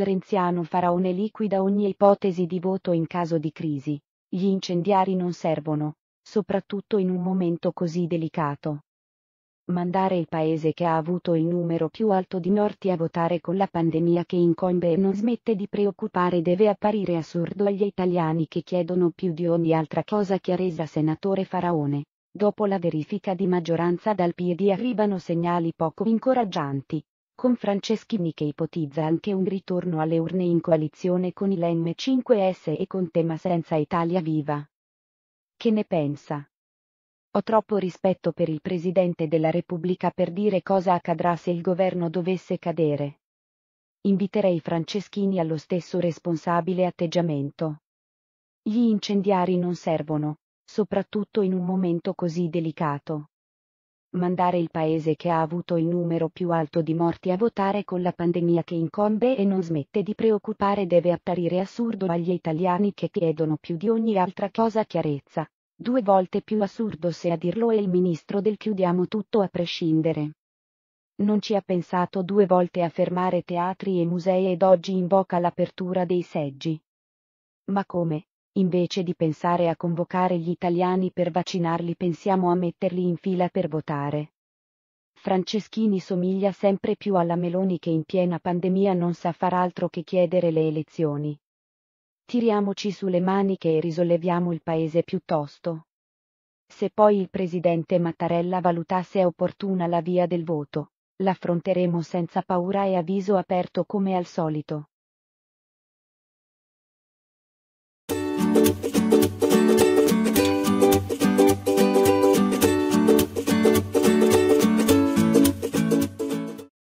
il renziano faraone liquida ogni ipotesi di voto in caso di crisi. Gli incendiari non servono, soprattutto in un momento così delicato. Mandare il paese che ha avuto il numero più alto di morti a votare con la pandemia che incombe e non smette di preoccupare deve apparire assurdo agli italiani che chiedono più di ogni altra cosa che resa senatore Faraone. Dopo la verifica di maggioranza dal PD arrivano segnali poco incoraggianti. Con Franceschini che ipotizza anche un ritorno alle urne in coalizione con il M5S e con tema senza Italia viva. Che ne pensa? Ho troppo rispetto per il Presidente della Repubblica per dire cosa accadrà se il governo dovesse cadere. Inviterei Franceschini allo stesso responsabile atteggiamento. Gli incendiari non servono, soprattutto in un momento così delicato mandare il paese che ha avuto il numero più alto di morti a votare con la pandemia che incombe e non smette di preoccupare deve apparire assurdo agli italiani che chiedono più di ogni altra cosa chiarezza. Due volte più assurdo se a dirlo è il ministro del chiudiamo tutto a prescindere. Non ci ha pensato due volte a fermare teatri e musei ed oggi invoca l'apertura dei seggi. Ma come? Invece di pensare a convocare gli italiani per vaccinarli pensiamo a metterli in fila per votare. Franceschini somiglia sempre più alla Meloni che in piena pandemia non sa far altro che chiedere le elezioni. Tiriamoci sulle maniche e risolleviamo il paese piuttosto. Se poi il presidente Mattarella valutasse opportuna la via del voto, l'affronteremo senza paura e a viso aperto come al solito.